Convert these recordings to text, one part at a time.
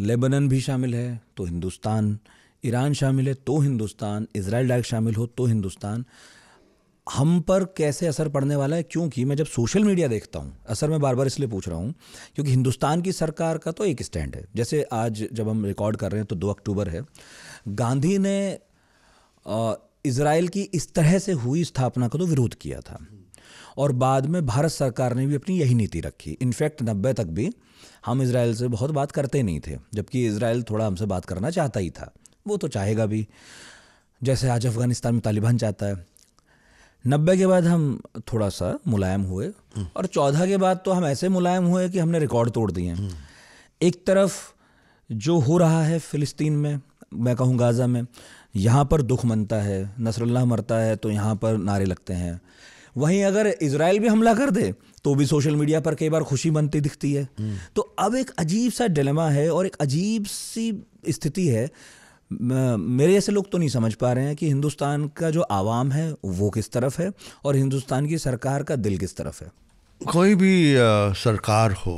Lebanon भी शामिल है तो हिंदुस्तान ईरान शामिल है तो हिंदुस्तान इसराइल डायरेक्ट शामिल हो तो हिंदुस्तान हम पर कैसे असर पड़ने वाला है क्योंकि मैं जब सोशल मीडिया देखता हूँ असर मैं बार बार इसलिए पूछ रहा हूँ क्योंकि हिंदुस्तान की सरकार का तो एक स्टैंड है जैसे आज जब हम रिकॉर्ड कर रहे हैं तो दो अक्टूबर है गांधी ने इसराइल की इस तरह से हुई स्थापना का तो विरोध किया था और बाद में भारत सरकार ने भी अपनी यही नीति रखी इनफैक्ट नब्बे तक भी हम इसराइल से बहुत बात करते नहीं थे जबकि इसराइल थोड़ा हमसे बात करना चाहता ही था वो तो चाहेगा भी जैसे आज अफ़गानिस्तान में तालिबान चाहता है नब्बे के बाद हम थोड़ा सा मुलायम हुए और चौदह के बाद तो हम ऐसे मुलायम हुए कि हमने रिकॉर्ड तोड़ दिए एक तरफ जो हो रहा है फ़िलिस्तीन में मैं कहूँ गाज़ा में यहाँ पर दुख मनता है नसरल्ला मरता है तो यहाँ पर नारे लगते हैं वहीं अगर इसराइल भी हमला कर दे तो भी सोशल मीडिया पर कई बार खुशी बनती दिखती है हम्म। तो अब एक अजीब सा डिलेमा है और एक अजीब सी स्थिति है मेरे ऐसे लोग तो नहीं समझ पा रहे हैं कि हिंदुस्तान का जो आवाम है वो किस तरफ है और हिंदुस्तान की सरकार का दिल किस तरफ है कोई भी सरकार हो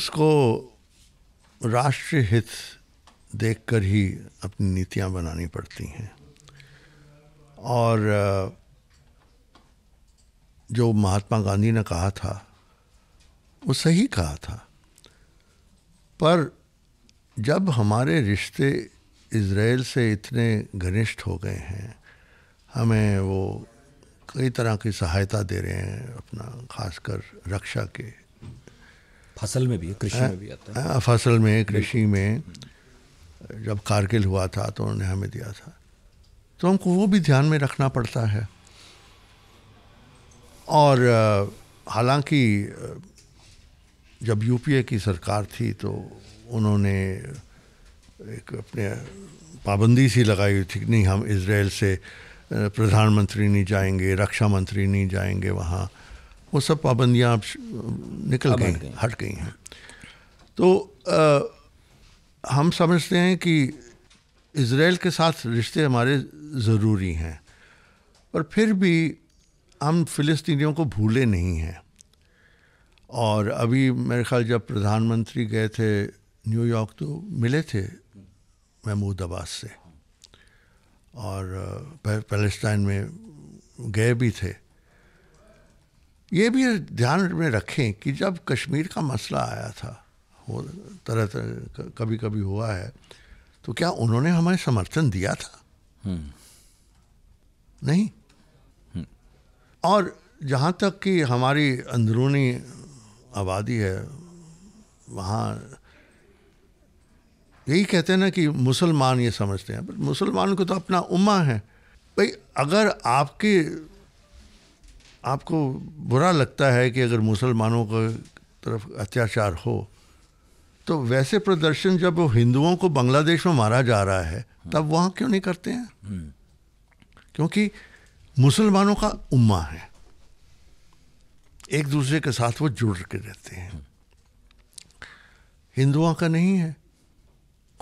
उसको राष्ट्रीय हित देखकर ही अपनी नीतियाँ बनानी पड़ती हैं और आ, जो महात्मा गांधी ने कहा था वो सही कहा था पर जब हमारे रिश्ते इसराइल से इतने घनिष्ठ हो गए हैं हमें वो कई तरह की सहायता दे रहे हैं अपना खासकर रक्षा के फसल में भी कृषि में भी आता है फसल में कृषि में जब कारगिल हुआ था तो उन्होंने हमें दिया था तो हमको वो भी ध्यान में रखना पड़ता है और हालांकि जब यूपीए की सरकार थी तो उन्होंने एक अपने पाबंदी सी लगाई हुई थी कि नहीं हम इसराइल से प्रधानमंत्री नहीं जाएंगे रक्षा मंत्री नहीं जाएंगे वहाँ वो सब पाबंदियाँ अब निकल गई हट गई हैं तो आ, हम समझते हैं कि इसराइल के साथ रिश्ते हमारे ज़रूरी हैं पर फिर भी हम फ़िलिस्तीनियों को भूले नहीं हैं और अभी मेरे ख्याल जब प्रधानमंत्री गए थे न्यूयॉर्क तो मिले थे महमूद अब्बास से और पैलेस्टाइन में गए भी थे ये भी ध्यान में रखें कि जब कश्मीर का मसला आया था हो तरह तरह कभी कभी हुआ है तो क्या उन्होंने हमें समर्थन दिया था हम्म। नहीं और जहाँ तक कि हमारी अंदरूनी आबादी है वहाँ यही कहते हैं ना कि मुसलमान ये समझते हैं पर मुसलमान को तो अपना उम्मा है भाई अगर आपके आपको बुरा लगता है कि अगर मुसलमानों के तरफ अत्याचार हो तो वैसे प्रदर्शन जब वो हिंदुओं को बांग्लादेश में मारा जा रहा है तब वहाँ क्यों नहीं करते हैं हम्म। क्योंकि मुसलमानों का उम्मा है एक दूसरे के साथ वो जुड़ के रहते हैं हिंदुओं का नहीं है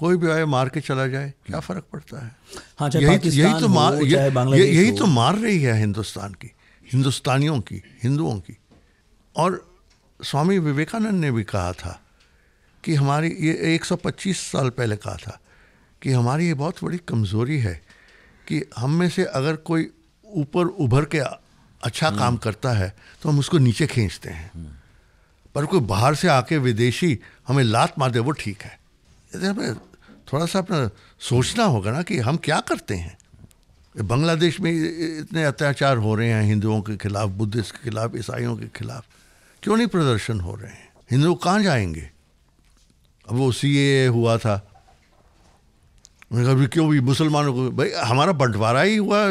कोई भी आए मार के चला जाए क्या फर्क पड़ता है हाँ, यही यही तो, तो मार यह, यही तो मार रही है हिंदुस्तान की हिंदुस्तानियों की हिंदुओं की और स्वामी विवेकानंद ने भी कहा था कि हमारी ये 125 साल पहले कहा था कि हमारी ये बहुत बड़ी कमज़ोरी है कि हम में से अगर कोई ऊपर उभर के अच्छा काम हम्म। करता है तो हम उसको नीचे खींचते हैं हम्म। पर कोई बाहर से आके विदेशी हमें लात मार दे वो ठीक है हमें थोड़ा सा अपना सोचना होगा ना कि हम क्या करते हैं बांग्लादेश में इतने अत्याचार हो रहे हैं हिंदुओं के खिलाफ बुद्धिस्ट के खिलाफ ईसाइयों के खिलाफ क्यों नहीं प्रदर्शन हो रहे हैं हिंदू कहाँ जाएंगे अब वो सी हुआ था मैंने कहा क्यों भी मुसलमानों को भाई हमारा बंटवारा ही हुआ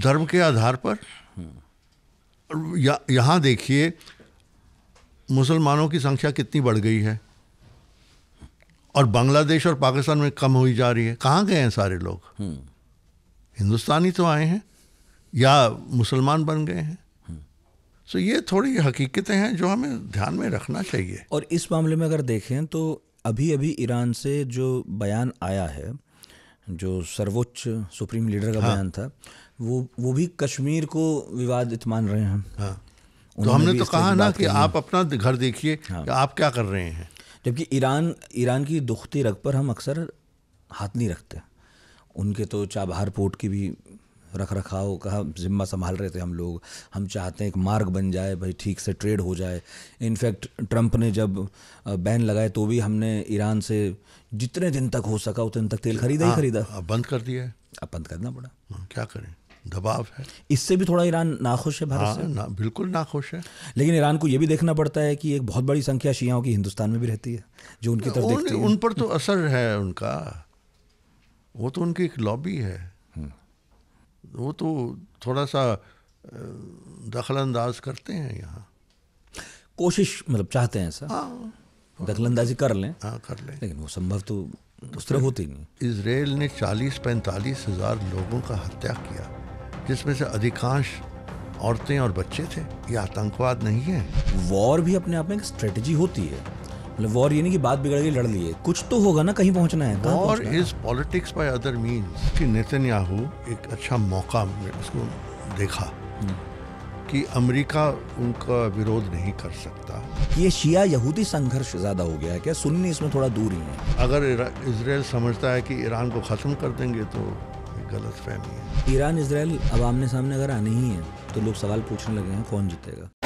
धर्म के आधार पर या, यहाँ देखिए मुसलमानों की संख्या कितनी बढ़ गई है और बांग्लादेश और पाकिस्तान में कम हुई जा रही है कहाँ गए हैं सारे लोग हिंदुस्तानी तो आए हैं या मुसलमान बन गए हैं सो तो ये थोड़ी हकीकतें हैं जो हमें ध्यान में रखना चाहिए और इस मामले में अगर देखें तो अभी अभी ईरान से जो बयान आया है जो सर्वोच्च सुप्रीम लीडर का हाँ। बयान था वो वो भी कश्मीर को विवादित मान रहे हैं हाँ। तो हमने तो कहा ना कि आप अपना घर देखिए हाँ। आप क्या कर रहे हैं जबकि ईरान ईरान की दुखती रग पर हम अक्सर हाथ नहीं रखते उनके तो चाबहार पोर्ट की भी रख रखाव का ज़िम्मा संभाल रहे थे हम लोग हम चाहते हैं एक मार्ग बन जाए भाई ठीक से ट्रेड हो जाए इनफैक्ट ट्रंप ने जब बैन लगाए तो भी हमने ईरान से जितने दिन तक हो सका उतने दिन तक तेल खरीदा ही हाँ, खरीदा अब बंद कर दिया है अब बंद करना पड़ा हाँ, क्या करें दबाव है इससे भी थोड़ा ईरान नाखुश है भारत हाँ, से ना, बिल्कुल नाखुश है लेकिन ईरान को यह भी देखना पड़ता है कि एक बहुत बड़ी संख्या शियाओं की हिंदुस्तान में भी रहती है जो उनकी तरफ उन पर तो असर है उनका वो तो उनकी एक लॉबी है वो तो थोड़ा सा दखल अंदाज करते हैं यहाँ कोशिश मतलब चाहते हैं ऐसा हाँ। दखलंदाजी कर लें हाँ कर लें लेकिन वो संभव तो उस तरह होती नहीं इसराइल ने 40 पैंतालीस हजार लोगों का हत्या किया जिसमें से अधिकांश औरतें और बच्चे थे ये आतंकवाद नहीं है वॉर भी अपने आप में एक स्ट्रेटजी होती है मतलब वॉर ये नहीं कि बात बिगड़ गई लड़ लिए कुछ तो होगा ना कहीं पहुंचना है war is politics by other means कि नेतन्याहू एक अच्छा मौका उसको देखा हम्म। कि अमेरिका उनका विरोध नहीं कर सकता ये शिया यहूदी संघर्ष ज्यादा हो गया है क्या सुन्नी इसमें थोड़ा दूर ही है अगर इसराइल समझता है कि ईरान को खत्म कर देंगे तो गलत फहमी है ईरान इसराइल अब आमने सामने अगर आने ही है तो लोग सवाल पूछने लगे हैं कौन जीतेगा